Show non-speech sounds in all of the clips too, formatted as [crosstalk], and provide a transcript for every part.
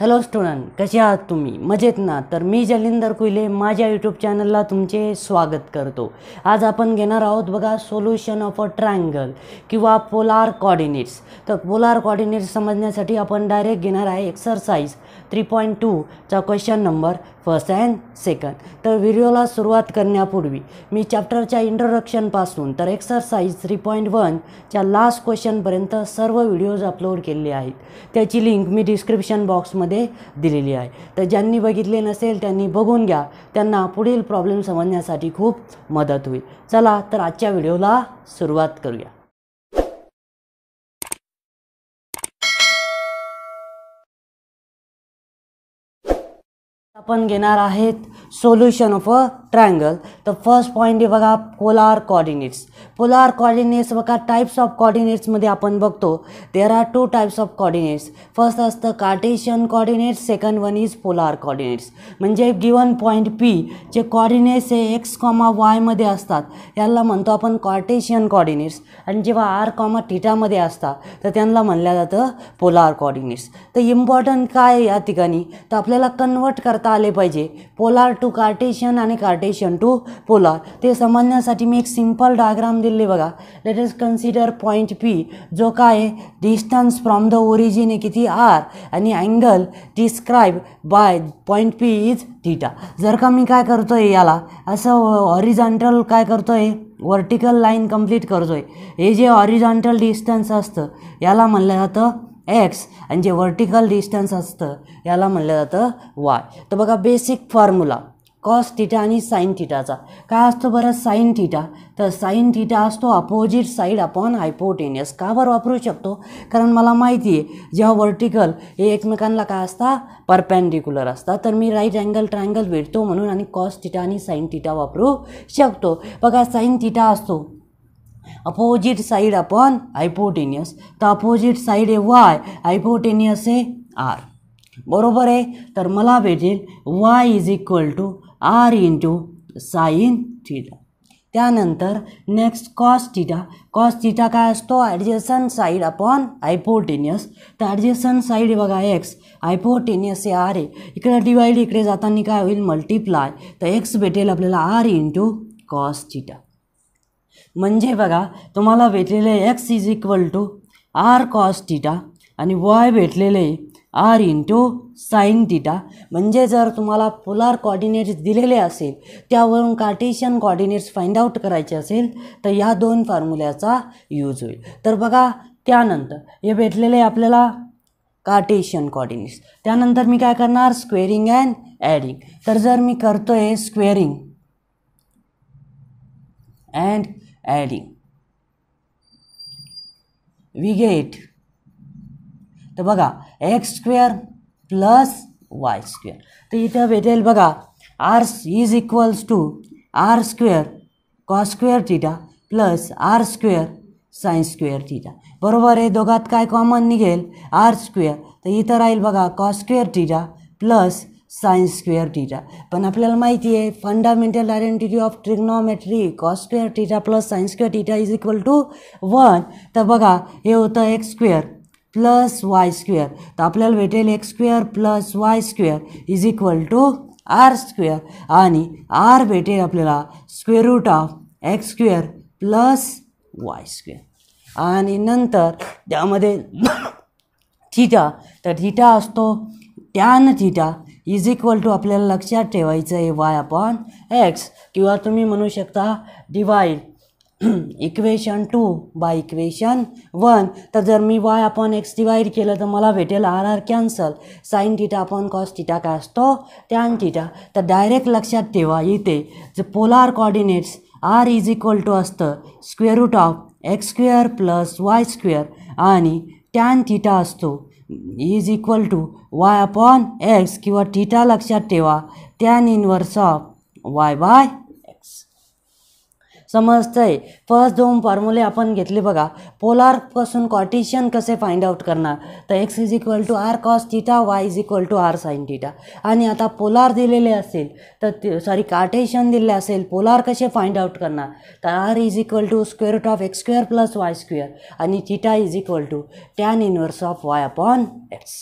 Hello student कसे आहात तुम्ही मजेत ना तर मी जलिंदर कुहिले माझ्या यूट्यूब चॅनलला तुमचे स्वागत करतो आज आपण घेणार आहोत बघा सोल्युशन ऑफ अ ट्रायंगल किंवा पोलार कॉर्डिनेट्स तर पोलार कॉर्डिनेट्स समजण्यासाठी आपण डायरेक्ट घेणार आहे एक्सरसाइज थ्री पॉईंट टूचा question number first and second तर व्हिडिओला सुरुवात करण्यापूर्वी मी चॅप्टरच्या इंट्रोडक्शनपासून तर एक्सरसाइज थ्री पॉईंट वनच्या लास्ट क्वेश्चनपर्यंत सर्व व्हिडिओज अपलोड केलेले आहेत त्याची लिंक मी डिस्क्रिप्शन बॉक्समध्ये दिलेली आहे तर ज्यांनी बघितले नसेल त्यांनी बघून घ्या त्यांना पुढील प्रॉब्लेम समजण्यासाठी खूप मदत होईल चला तर आजच्या व्हिडिओला सुरुवात करूया आपण घेणार आहेत सोल्युशन ऑफ अ ट्रायंगल तर फर्स्ट पॉईंट आहे बघा पोलार कॉर्डिनेट्स पोलार कॉर्डिनेट्स बघा टाईप्स ऑफ कॉर्डिनेट्समध्ये आपण बघतो there are two types of coordinates first असतं Cartesian coordinates second one is polar coordinates म्हणजे गिवन पॉईंट पी जे कॉर्डिनेट्स हे एक्स कॉमा वायमध्ये असतात याला म्हणतो आपण कार्टेशियन कॉर्डिनेट्स आणि जेव्हा आर कॉमा टिटामध्ये असतात तर त्यांना म्हणलं जातं पोलार कॉर्डिनेट्स तर इम्पॉर्टंट काय या ठिकाणी तर आपल्याला कन्वर्ट करता आले पाहिजे पोलार टू कार्टेशियन आणि कार्टेशियन टू पोलार ते समजण्यासाठी मी एक सिम्पल डायग्राम दिले बघा let is consider point P जो काय डिस्टन्स फ्रॉम द ओरिजिन आहे किती आर आणि angle describe by point P is theta जर का मी काय करतो आहे याला असं ऑरिजॉन्टल काय करतो आहे व्हर्टिकल लाईन कंप्लीट करतो आहे हे जे ऑरिजॉन्टल डिस्टन्स असतं याला म्हणलं जातं एक्स आणि जे व्हर्टिकल डिस्टन्स असतं याला म्हणलं जातं वाय तर बघा बेसिक फॉर्म्युला कॉस थिटा आणि साईन थिटाचा काय असतो बरं साईन थिटा तर साईन थिटा असतो अपोजिट साईड अपॉन हायपोटेनियस का बरं वापरू शकतो कारण मला माहिती आहे जेव्हा व्हर्टिकल हे एकमेकांना काय असता परपॅन्डिक्युलर असतात तर मी राईट अँगल ट्रायंगल भेटतो म्हणून आणि कॉस थिटा आणि साईन थिटा वापरू शकतो बघा साईन थिटा असतो अपोजिट साइड अपॉन हायपोटेनियस तर अपोजिट साईड आहे वाय हायपोटेनियस आहे आर बरोबर आहे तर मला भेटेल y is equal to r into sine theta त्यानंतर next cos theta cos theta काय असतो ॲडजेसन साईड अपॉन हायपोटेनियस तर ॲडजेसन साईड बघा एक्स हायपोटेनियस हे आर आहे इकडे डिवाईड इकडे जाताना काय होईल मल्टिप्लाय तर एक्स भेटेल आपल्याला आर इंटू कॉस थिटा म्हणजे बघा तुम्हाला भेटलेले x is equal to r cos theta आणि वाय भेटलेले आर टू साईन टीटा म्हणजे जर तुम्हाला पोलार कॉर्डिनेट्स दिलेले असेल त्यावरून कार्टेशियन कॉर्डिनेट्स फाइंड आउट करायचे असेल तर या दोन फॉर्म्युल्याचा यूज होईल तर बघा त्यानंतर हे भेटलेले आपल्याला कार्टेशियन कॉर्डिनेट्स त्यानंतर मी काय करणार स्क्वेअरिंग अँड ॲडिंग तर जर मी करतो आहे squaring and adding. We get तर बघा x square plus y square तर इथं भेटेल बघा r is equals to r square cos square theta plus r square sine square theta बरोबर आहे दोघात काय कॉमन निघेल आर स्क्वेअर तर इथं राहील बघा cos square theta plus sine square theta पण आपल्याला माहिती आहे fundamental identity of trigonometry cos square theta plus sine square theta is equal to one तर बघा हे होतं x square plus y square तर आपल्याला भेटेल x square plus y square is equal to r square आणि आर भेटेल आपल्याला square root of x square plus y square आणि नंतर त्यामध्ये थिटा [coughs] तर थिटा असतो tan theta is equal to आपल्याला लक्षात ठेवायचं आहे वाय अपॉन एक्स किंवा तुम्ही म्हणू शकता divide equation two by equation one तर जर मी वाय आपण एक्स डिवाइड केलं तर मला भेटेल r r cancel sine theta आपण कॉस थिटा काय असतो टॅन थिटा तर डायरेक्ट लक्षात ठेवा इथे जे polar coordinates r is equal to असतं square root of x square plus y square आणि टॅन थिटा असतो is equal to y upon x किंवा टीटा लक्षात ठेवा tan inverse of y by समजतं आहे फर्स्ट दोन फॉर्म्युले आपण घेतले बघा पोलारपासून कॉटिशियन कसे फाइंड आउट करणार तर x is equal to r cos theta y is equal to r sine theta आणि आता पोलार दिलेले असेल तर सॉरी कार्टेशियन दिले असेल पोलार कसे फाइंड आउट करणार तर r is equal to square root of x square plus y square आणि theta is equal to tan inverse of y upon x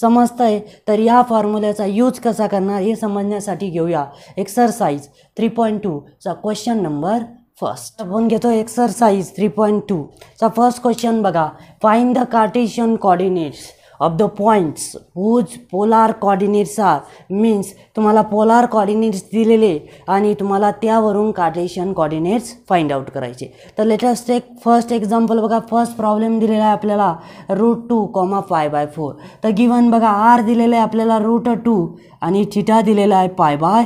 समजतंय तर या फॉर्म्युल्याचा यूज कसा करणार हे समजण्यासाठी घेऊया एक्सरसाइज थ्री पॉईंट टूचा क्वेश्चन नंबर फर्स्ट आपण घेतो एक्सरसाइज थ्री पॉईंट टूचा फर्स्ट क्वेश्चन बघा find the Cartesian coordinates of the points whose polar coordinates are means तुम्हाला पोलार कॉर्डिनेट्स दिलेले आणि तुम्हाला त्यावरून कार्टेशियन कॉर्डिनेट्स फाइंड आउट करायचे तर लेटेस्ट एक फर्स्ट एक्झाम्पल बघा फर्स्ट प्रॉब्लेम दिलेला आहे आपल्याला root two comma pi by four तर गिवन बघा आर दिलेलं आहे आपल्याला रूट टू आणि चिटा दिलेला आहे पाय बाय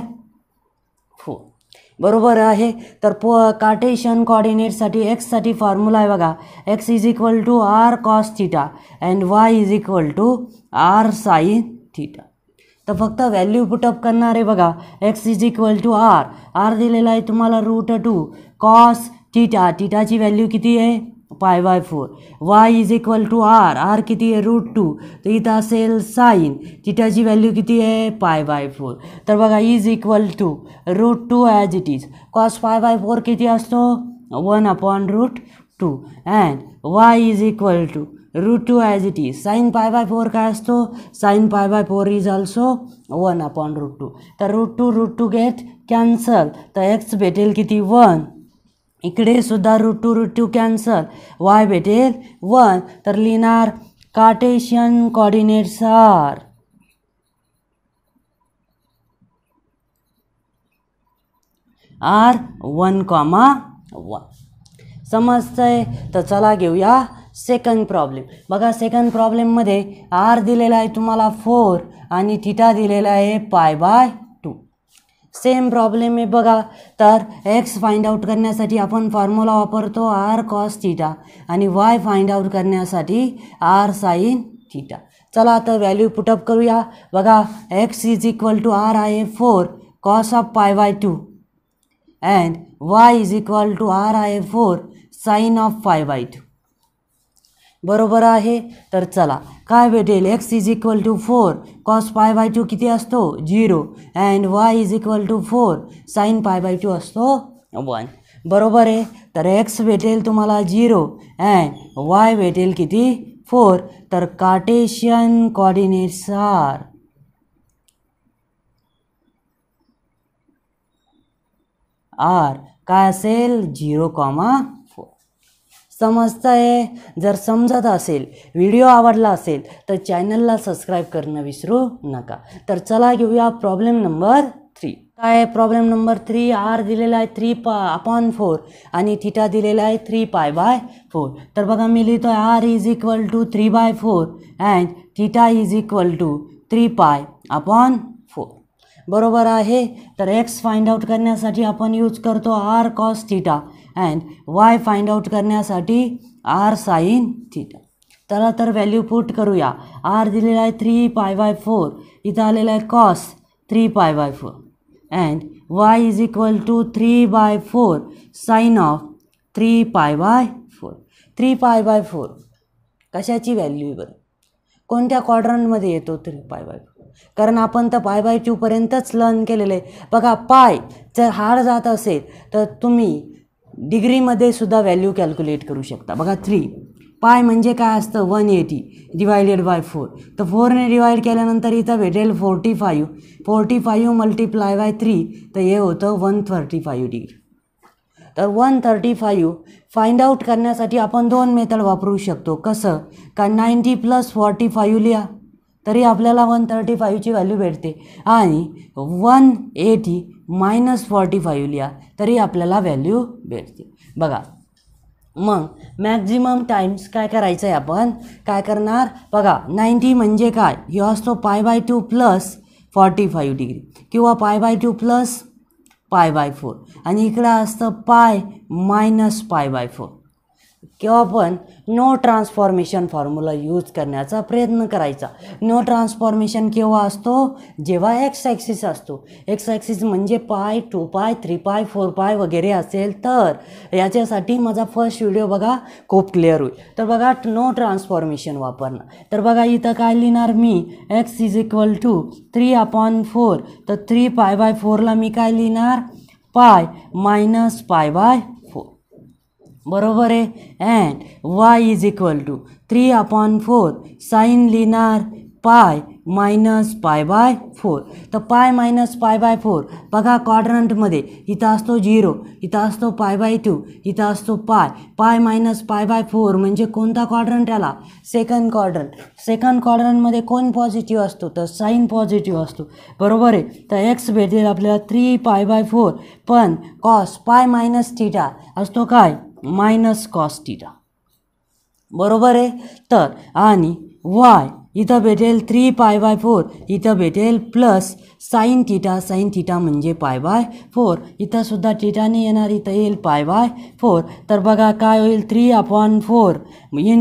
बरोबर आहे तर पो कार्टेशियन कॉर्डिनेटसाठी एक्ससाठी फॉर्म्युला आहे बघा x is equal to r cos theta and y is equal to r sine theta तर फक्त व्हॅल्यू पुटअप करणार आहे बघा x is equal to r r दिलेला आहे तुम्हाला रूट टू कॉस थिटा थिटाची व्हॅल्यू किती आहे pi by four y is equal to r r किती आहे रूट टू तर इथं असेल साईन थिटाची व्हॅल्यू किती आहे पाय बाय फोर तर बघा is equal to root two as it is cos pi by four किती असतो one upon root two and y is equal to root two as it is sine pi by four काय असतो sine pi by four is also one upon root two तर root two root two get cancel तर x भेटेल किती one इकडे सुद्धा root root two cancel y भेटेल one तर लिहिणार Cartesian coordinates R are one comma one समजतंय तर चला घेऊया सेकंड प्रॉब्लेम बघा सेकंड प्रॉब्लेममध्ये आर दिलेला आहे तुम्हाला फोर आणि थिटा दिलेला आहे पाय बाय सेम प्रॉब्लेम आहे बघा तर एक्स फाइंड आउट करण्यासाठी आपण फॉर्म्युला वापरतो आर कॉस थिटा आणि वाय फाइंड आउट करण्यासाठी आर साईन थिटा चला आता व्हॅल्यू पुटअप करूया बघा x is equal to r आहे four cos of pi by two and y is equal to r आहे four sine of pi by two बरोबर आहे तर चला काय भेटेल x is equal to four cos pi by two किती असतो zero and y is equal to four sine pi by two असतो वन बरोबर आहे तर एक्स भेटेल तुम्हाला झिरो अँड वाय भेटेल किती फोर तर कार्टेशियन कॉर्डिनेट्स आर आर काय असेल झिरो कॉमा समजतं आहे जर समजत असेल व्हिडिओ आवडला असेल तर चॅनलला सबस्क्राईब करणं विसरू नका तर चला घेऊया प्रॉब्लेम नंबर थ्री काय प्रॉब्लेम नंबर थ्री आर दिलेला आहे थ्री पा अपॉन फोर आणि थिटा दिलेला आहे थ्री पाय बाय फोर तर बघा मी लिहितो आहे r is equal to three by four and theta is equal to three pi upon four बरोबर आहे तर एक्स फाइंड आउट करण्यासाठी आपण यूज करतो r cos theta and y find out करण्यासाठी आर साईन थीटा त्याला तर व्हॅल्यू पुट करूया आर दिलेला आहे थ्री पाय बाय फोर इथं आलेला आहे cos three pi by four and y is equal to three by four sine of three pi by four three pi by four कशाची value बरं कोणत्या क्वाड्रनमध्ये येतो थ्री पाय बाय फोर कारण आपण तर पाय बाय टूपर्यंतच लर्न केलेलं आहे बघा पाय जर हार जात असेल तर तुम्ही डिग्रीमध्ये सुद्धा व्हॅल्यू कॅल्क्युलेट करू शकता बघा थ्री पाय म्हणजे काय असतं one eighty divided by four तर फोरने डिवाईड केल्यानंतर इथं भेटेल forty five forty five multiply by three तर हे होतं वन थर्टी फायू डिग्री तर one thirty five find out करण्यासाठी आपण दोन मेथड वापरू शकतो कसं का नाईन्टी प्लस फॉर्टी फायू लिहा तरी आपल्याला वन थर्टी फाईव्हची व्हॅल्यू भेटते आणि one eighty minus forty five लिहा तरी आपल्याला व्हॅल्यू भेटते बघा मग मॅक्झिमम टाईम्स काय करायचं आहे आपण काय करणार बघा नाईंटी म्हणजे काय हे असतो pi by two plus forty five degree किंवा pi by two plus pi by four आणि इकडं असतं पाय मायनस पाय बाय फोर किंवा पण नो ट्रान्सफॉर्मेशन फॉर्म्युला यूज करण्याचा प्रयत्न करायचा नो ट्रान्सफॉर्मेशन केव्हा असतो जेव्हा एक्स ॲक्सिस असतो एक्स ॲक्सिस म्हणजे पाय टू पाय थ्री पाय फोर पाय वगैरे असेल तर याच्यासाठी माझा फर्स्ट व्हिडिओ बघा खूप क्लिअर होईल तर बघा नो ट्रान्सफॉर्मेशन वापरणं तर बघा इथं काय लिहिणार मी x is equal to three upon four तर थ्री पाय बाय फोरला मी काय लिहिणार पाय मायनस पाय बाय बरोबर आहे and y is equal to three upon four sine लिहिणार pi minus pi by four तर पाय मायनस पाय बाय फोर बघा क्वाड्रंटमध्ये इथं असतो झिरो इथं असतो पाय बाय टू इथं असतो पाय पाय मायनस पाय बाय फोर म्हणजे कोणता क्वाड्रंट आला सेकंड क्वाड्रंट सेकंड क्वाड्रंटमध्ये कोण पॉझिटिव्ह असतो तर साईन पॉझिटिव्ह असतो बरोबर आहे तर एक्स भेटेल आपल्याला थ्री पाय बाय फोर पण कॉस पाय मायनस थिटा असतो काय मायनस कॉस टीटा बरोबर आहे तर आणि वाय इथं भेटेल थ्री पाय बाय फोर इथं भेटेल plus sine theta sine theta म्हणजे पाय बाय फोर इथंसुद्धा टिटाने येणार इथं येईल पाय बाय फोर तर बघा काय होईल three upon four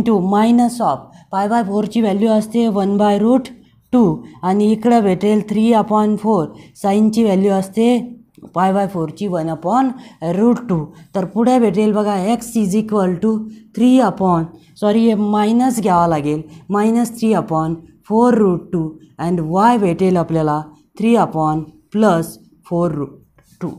two minus of pi by फोरची व्हॅल्यू असते वन बाय रूट टू आणि इकडं भेटेल थ्री अपॉन फोर साईनची व्हॅल्यू असते पाय बाय फोरची वन अपॉन रूट टू तर पुढे भेटेल बघा x is equal to three upon sorry minus घ्यावा लागेल minus three upon four root two and y भेटेल आपल्याला three upon plus four root two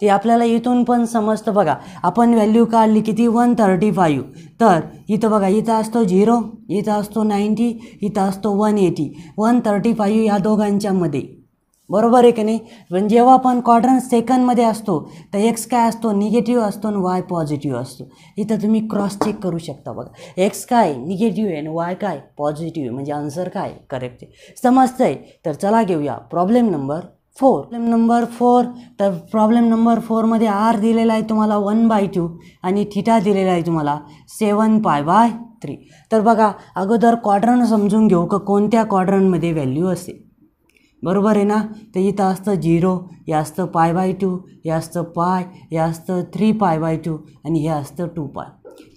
ते आपल्याला इथून पण समजतं बघा आपण व्हॅल्यू काढली किती वन थर्टी फाईव्ह तर इथं बघा इथं असतो झिरो इथं असतो नाईन्टी इथं असतो one eighty one thirty five या दोघांच्यामध्ये बरोबर आहे की नाही पण जेव्हा आपण क्वाड्रन सेकंडमध्ये असतो तर एक्स काय असतो निगेटिव्ह असतो आणि वाय पॉझिटिव्ह असतो इथं तुम्ही क्रॉस चेक करू शकता बघा एक्स काय निगेटिव्ह आहे आणि वाय काय पॉझिटिव्ह आहे म्हणजे आन्सर काय करेक्ट आहे समजतं आहे तर चला घेऊया problem number four problem number four तर प्रॉब्लेम नंबर फोरमध्ये आर दिलेला आहे तुम्हाला वन बाय टू आणि थिटा दिलेला आहे तुम्हाला सेवन पाय बाय थ्री तर बघा अगोदर क्वाड्रन समजून घेऊ का कोणत्या क्वाड्रनमध्ये व्हॅल्यू असेल बरोबर आहे ना तर इथं असतं झिरो हे असतं पाय बाय टू हे असतं पाय हे असतं थ्री पाय बाय टू आणि हे असतं टू पाय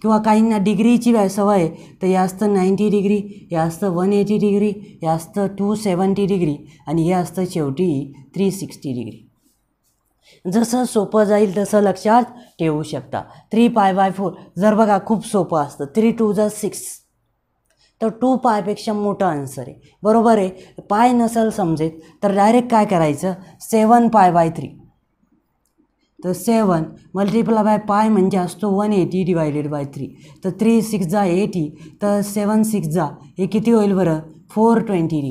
किंवा काहींना डिग्रीची सवय तर हे असतं नाईंटी डिग्री हे असतं वन एटी डिग्री हे असतं टू सेवन्टी डिग्री आणि हे असतं शेवटी थ्री सिक्स्टी डिग्री जसं सोपं जाईल तसं लक्षात ठेवू शकता थ्री पाय बाय फोर जर बघा खूप सोपं असतं थ्री टू जर सिक्स तर टू पायपेक्षा मोठं आन्सर आहे बरोबर आहे पाय नसेल समजेल तर डायरेक्ट काय करायचं सेवन पाय बाय थ्री तर सेवन मल्टिप्लाय बाय पाय म्हणजे असतो one eighty divided by three तर थ्री सिक्स जा एटी तर सेवन सिक्स जा हे किती होईल बरं फोर ट्वेंटी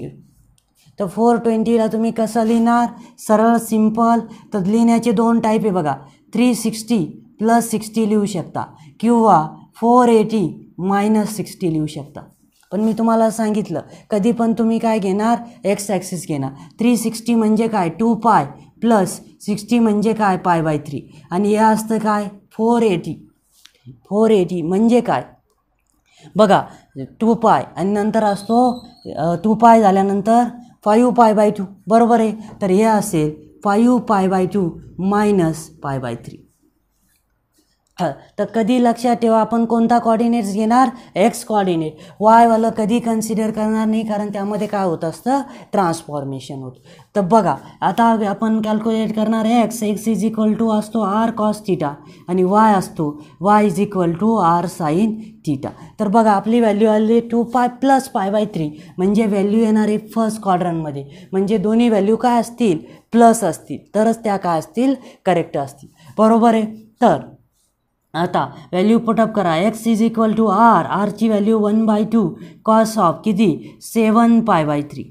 तर फोर ट्वेंटीला तुम्ही कसं लिहिणार सरळ सिम्पल तर लिहिण्याचे दोन टाईप आहे बघा थ्री सिक्स्टी प्लस सिक्स्टी लिहू शकता किंवा फोर एटी मायनस सिक्स्टी लिहू शकता पण मी तुम्हाला सांगितलं कधी पण तुम्ही काय घेणार एक्स ॲक्सिस घेणार थ्री सिक्स्टी म्हणजे काय टू पाय प्लस सिक्स्टी म्हणजे काय पाय बाय थ्री आणि हे असतं काय फोर एटी फोर एटी म्हणजे काय बघा टू पाय आणि नंतर असतो टू पाय झाल्यानंतर फायू पाय बाय टू बरोबर आहे तर हे असेल five pi by two minus pi by three तर कधी लक्षात ठेवा आपण कोणता कॉर्डिनेट्स घेणार एक्स कॉर्डिनेट वायवालं कधी कन्सिडर करणार नाही कारण त्यामध्ये काय होत असतं ट्रान्सफॉर्मेशन होत तर बघा आता आपण कॅल्क्युलेट करणार x x is equal to असतो आर कॉस थीटा आणि वाय असतो y is equal to r sine theta तर बघा आपली व्हॅल्यू आली to pi plus pi by three म्हणजे व्हॅल्यू येणार आहे फर्स्ट क्वाड्रनमध्ये म्हणजे दोन्ही व्हॅल्यू काय असतील प्लस असतील तरच त्या काय असतील करेक्ट असतील बरोबर आहे तर आता व्हॅल्यू पटअप करा x is equal to r आरची value one by two cos of किती seven pi by three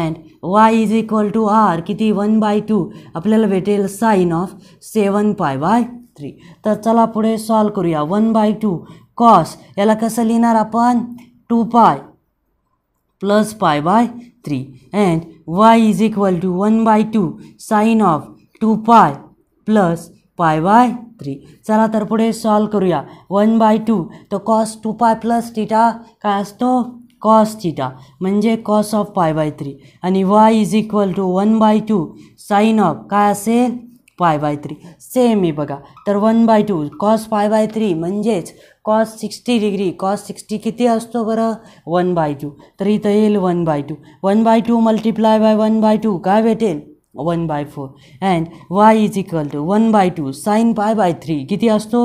and y is equal to r किती वन बाय टू आपल्याला भेटेल sine of seven pi by three तर चला पुढे solve करूया one by two cos याला कसं लिहिणार आपण to pi plus pi by three and y is equal to one by two sine of two pi plus pi by three चला तर पुढे सॉल्व करूया वन बाय टू तर cos two pi plus theta काय असतो cos theta म्हणजे cos of pi by three आणि y is equal to one by two sine of काय असेल पाय बाय थ्री सेम आहे बघा तर one by two cos pi by three म्हणजेच cos sixty degree cos sixty किती असतो बरं वन बाय टू तर इथं येईल one by two one by two multiply by one by two काय भेटेल one by four and y is equal to one by two sine pi by three किती असतो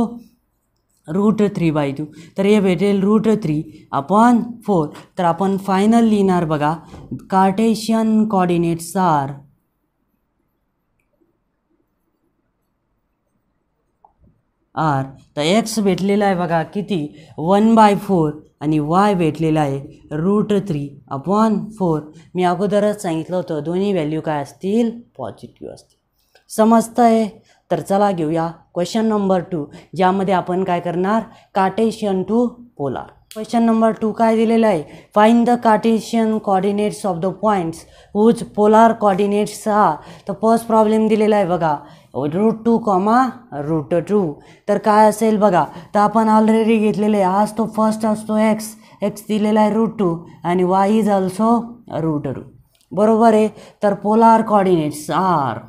रूट थ्री बाय टू तर हे भेटेल रूट थ्री अपॉन फोर तर आपण final लिहिणार बघा कार्टेशियन कॉर्डिनेट्स आर आर तर एक्स भेटलेला आहे बघा किती वन बाय फोर आणि वाय भेटलेला आहे रूट थ्री अपॉन फोर मी अगोदरच सांगितलं होतं दोन्ही व्हॅल्यू काय असतील पॉझिटिव्ह असतील समजतं आहे तर चला घेऊया क्वेश्चन नंबर टू ज्यामध्ये आपण काय करणार cartesian to polar question number two काय दिलेला आहे find the Cartesian coordinates of the points whose polar coordinates हा तर फर्स्ट प्रॉब्लेम दिलेला आहे बघा root two comma root two तर काय असेल बघा तर आपण ऑलरेडी घेतलेले आज तो फर्स्ट असतो एक्स एक्स दिलेला आहे रूट टू आणि y is also root two बरोबर आहे तर पोलार कॉर्डिनेट्स आर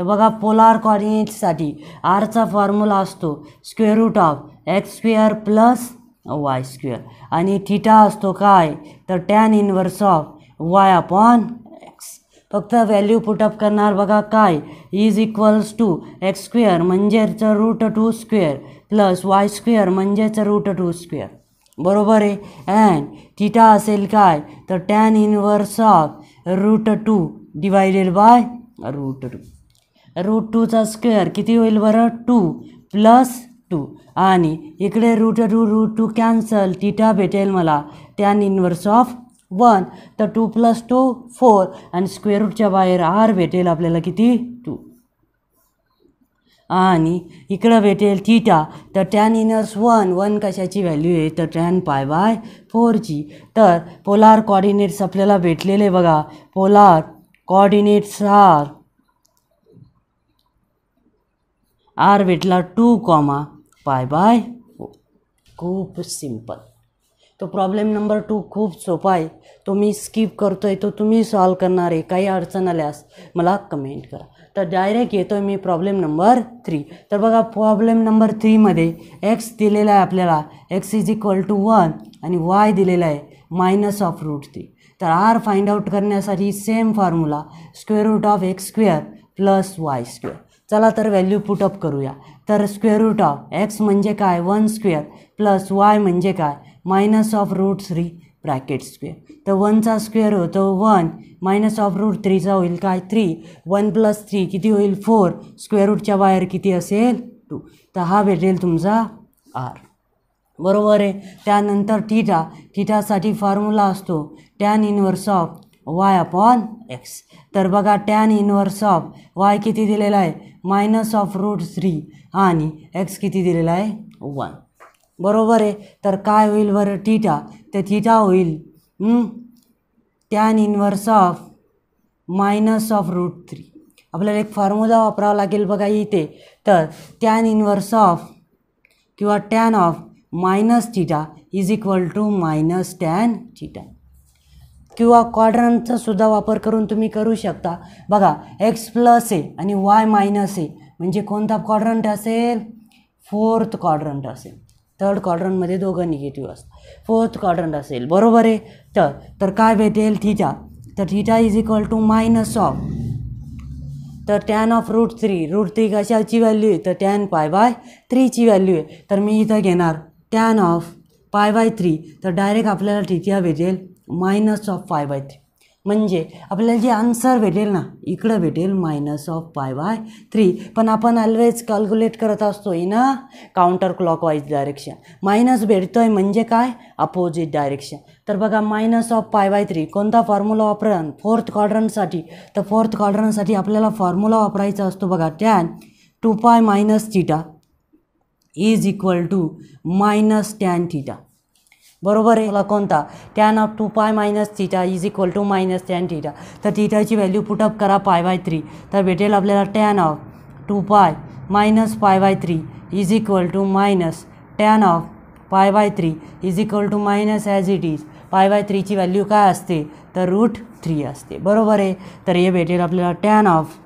तर बघा पोलार कॉर्डिनेटसाठी आरचा फॉर्म्युला असतो square root of x square plus y square आणि थिटा असतो काय तर tan inverse of y upon x फक्त व्हॅल्यू पुटअप करणार बघा काय is equals to x square म्हणजेच root two square plus y square म्हणजेच रूट टू स्क्वेअर बरोबर आहे अँड थिटा असेल काय तर tan inverse of root two divided by root two root टूचा स्क्वेअर किती होईल बरं टू प्लस टू आणि इकडे root two root two cancel theta भेटेल मला टॅन इनवर्स ऑफ वन तर टू प्लस टू फोर आणि स्क्वेअर रूटच्या बाहेर आर भेटेल आपल्याला किती टू आणि इकडं भेटेल थीटा तर टॅन इनर्स वन वन कशाची व्हॅल्यू आहे तर टॅन पाय बाय फोरची तर पोलार कॉर्डिनेट्स आपल्याला भेटलेले बघा पोलार कॉर्डिनेट्स आर आर भेटला टू कॉमा बाय बाय खूप सिम्पल तो प्रॉब्लेम नंबर टू खूप सोपा आहे तो मी स्किप करतो आहे तो तुम्ही सॉल्व करणार आहे काही अडचण आल्यास मला कमेंट करा तर डायरेक्ट येतो आहे मी प्रॉब्लेम नंबर थ्री तर बघा प्रॉब्लेम नंबर थ्रीमध्ये एक्स दिलेला आहे आपल्याला x is equal to one आणि वाय दिलेला आहे मायनस ऑफ रूट थ्री तर आर फाइंड आउट करण्यासाठी same formula square root of x square plus y square चला तर व्हॅल्यू पुटअप करूया तर स्क्वेअर रूट ऑफ एक्स म्हणजे काय वन स्क्वेअर प्लस वाय म्हणजे काय minus of root three bracket square तर वनचा स्क्वेअर होतो वन मायनस ऑफ रूट थ्रीचा होईल काय थ्री वन प्लस थ्री किती होईल फोर स्क्वेअर रूटच्या बाहेर किती असेल टू तर हा भेटेल तुमचा आर बरोबर आहे त्यानंतर थिटा थिटासाठी फॉर्म्युला असतो tan inverse of y upon x तर बघा टॅन इनवर्स ऑफ वाय किती दिलेला आहे मायनस ऑफ रूट थ्री आणि एक्स किती दिलेला आहे वन बरोबर आहे तर काय होईल बरं थिटा ते थिटा होईल tan inverse of minus of root three आपल्याला एक फॉर्म्युला वापरावा लागेल बघा इथे तर टॅन इनवर्स ऑफ किंवा tan of minus theta is equal to minus tan theta किंवा क्वाड्रनचा सुद्धा वापर करून तुम्ही करू शकता बघा एक्स प्लस आहे आणि वाय मायनस आहे म्हणजे कोणता क्वाड्रंट असेल फोर्थ क्वाड्रंट असेल थर्ड क्वाड्रंटमध्ये दोघं निगेटिव्ह असतात फोर्थ क्वाड्रंट असेल बरोबर आहे तर तर काय भेटेल थिटा तर theta is equal to minus of तर tan of root three root three कशाची व्हॅल्यू आहे तर टॅन पाय बाय थ्रीची व्हॅल्यू आहे तर मी इथं घेणार tan of pi by three तर डायरेक्ट आपल्याला थीटा भेटेल minus of five bye three म्हणजे आपल्याला जे आन्सर भेटेल ना इकडं भेटेल मायनस ऑफ फाय बाय थ्री पण आपण ऑलवेज कॅल्क्युलेट करत असतो in a counter wise direction minus भेटतो आहे म्हणजे काय अपोजिट डायरेक्शन तर बघा minus of five bye three कोणता फॉर्म्युला वापरण फोर्थ क्वाड्रनसाठी तर फोर्थ क्वाड्रनसाठी आपल्याला फॉर्म्युला वापरायचा असतो बघा tan two pi minus theta is equal to minus tan theta बरोबर आहे मला कोणता tan of two pi minus theta is equal to minus tan theta तर थिटाची व्हॅल्यू पुटअप करा पाय बाय थ्री तर भेटेल आपल्याला tan of two pi minus pi by three is equal to minus tan of pi by three is equal to minus as it is pi by थ्रीची value काय असते तर route three असते बरोबर आहे तर हे भेटेल आपल्याला टॅन ऑफ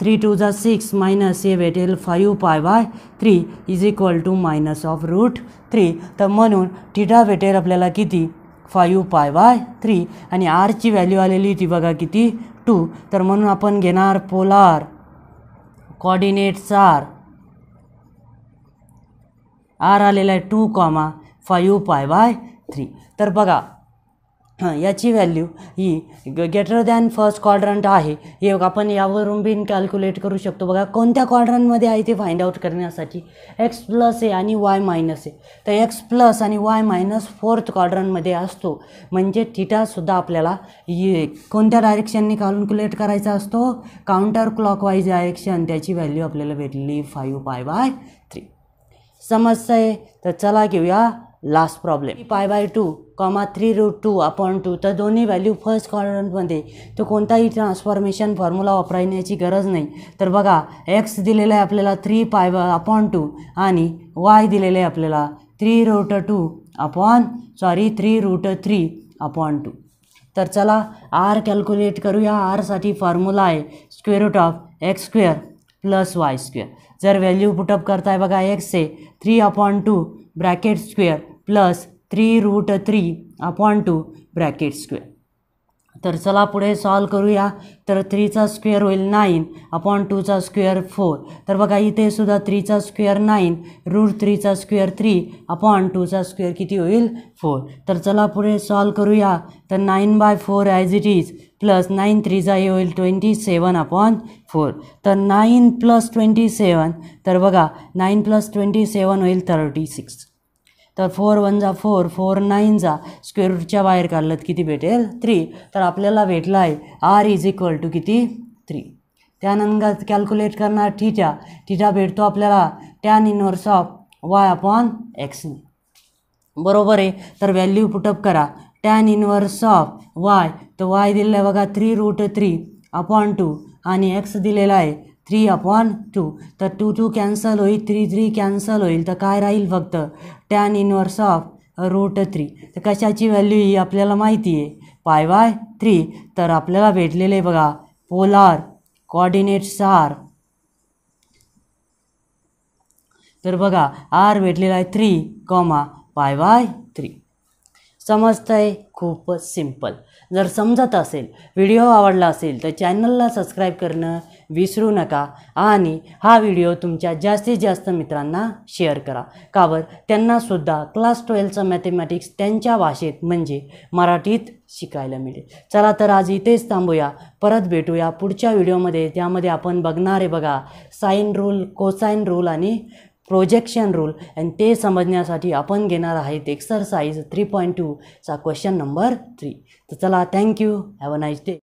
थ्री टू जा सिक्स मायनस हे भेटेल five pi by three is equal to minus of root three तर म्हणून टीटा भेटेल आपल्याला किती फाईव्ह पाय बाय थ्री आणि आरची व्हॅल्यू आलेली होती बघा किती टू तर म्हणून आपण घेणार पोलार कॉर्डिनेट्स आर आर आलेला आहे two comma five pi by three तर बघा हां याची व्हॅल्यू ही गेटर दॅन फर्स्ट क्वाड्रंट आहे हे आपण यावरून बिन कॅल्क्युलेट करू शकतो बघा कोणत्या क्वाड्रंटमध्ये आहे ते फाइंड आउट करण्यासाठी एक्स प्लस आहे आणि वाय मायनस आहे तर एक्स प्लस आणि वाय मायनस फोर्थ क्वाड्रंटमध्ये असतो म्हणजे थिटासुद्धा आपल्याला ये कोणत्या डायरेक्शनने कॅल्क्युलेट करायचा असतो काउंटर क्लॉकवाईज डायरेक्शन त्याची व्हॅल्यू आपल्याला भेटली फाईव्ह पाय बाय थ्री समस्या आहे तर चला घेऊया last problem pi by two comma three root two upon two तर दोन्ही व्हॅल्यू फर्स्ट कॉर्डरमध्ये तो कोणताही ट्रान्सफॉर्मेशन फॉर्म्युला वापरण्याची गरज नाही तर बघा एक्स दिलेलं आहे आपल्याला थ्री पाय अपॉन टू आणि वाय दिलेलं आहे आपल्याला three root two upon sorry three root three upon two तर चला आर कॅल्क्युलेट करू या आरसाठी फॉर्म्युला आहे square root of x square plus y square जर व्हॅल्यू पुटअप करताय बघा एक्स आहे three upon two bracket square plus three root three upon two bracket square तर चला पुढे सॉल्व करूया तर थ्रीचा स्क्वेअर होईल नाईन अपॉन टूचा स्क्वेअर फोर तर बघा इथे सुद्धा थ्रीचा स्क्वेअर नाईन रूट थ्रीचा स्क्वेअर थ्री अपॉन टूचा स्क्वेअर किती होईल फोर तर चला पुढे सॉल्व करूया तर nine by four as it is plus nine थ्रीचा हे होईल ट्वेंटी सेवन अपॉन फोर तर नाईन प्लस ट्वेंटी सेवन तर बघा नाईन प्लस ट्वेंटी सेवन होईल थर्टी सिक्स तर फोर वन जा फोर फोर नाईन जा स्क्वेअर रूटच्या बाहेर काढलं किती भेटेल थ्री तर आपल्याला भेटला आहे आर इज इक्वल टू किती थ्री त्यानंतर कॅल्क्युलेट करणार थिटा ठीठा भेटतो आपल्याला tan inverse of y upon एक्सने बरोबर आहे तर व्हॅल्यू पुटअप करा टॅन इनवर्स ऑफ वाय तर वाय दिलेलं आहे बघा three root three upon two आणि एक्स दिलेला आहे three upon two two two टू कॅन्सल होईल थ्री थ्री कॅन्सल होईल तर काय राहील फक्त tan inverse of root three तर कशाची व्हॅल्यू ही आपल्याला माहिती आहे पाय बाय थ्री तर आपल्याला भेटलेले बघा पोलार कॉर्डिनेट्स आर तर बघा आर भेटलेला आहे three comma pi by three समजतं आहे खूपच सिम्पल जर समजत असेल व्हिडिओ आवडला असेल तर चॅनलला सबस्क्राईब करणं विसरू नका आणि हा व्हिडिओ तुमच्या जास्तीत जास्त मित्रांना शेअर करा कावर त्यांनासुद्धा क्लास ट्वेल्वचं मॅथेमॅटिक्स त्यांच्या भाषेत म्हणजे मराठीत शिकायला मिळेल चला तर आज इथेच थांबूया परत भेटूया पुढच्या व्हिडिओमध्ये त्यामध्ये आपण बघणारे बघा साईन रूल कोसाईन रूल आणि प्रोजेक्शन रूल आणि ते समजण्यासाठी आपण घेणार आहेत एक्सरसाइज थ्री पॉईंट टूचा क्वेश्चन नंबर थ्री तर चला thank you have a nice day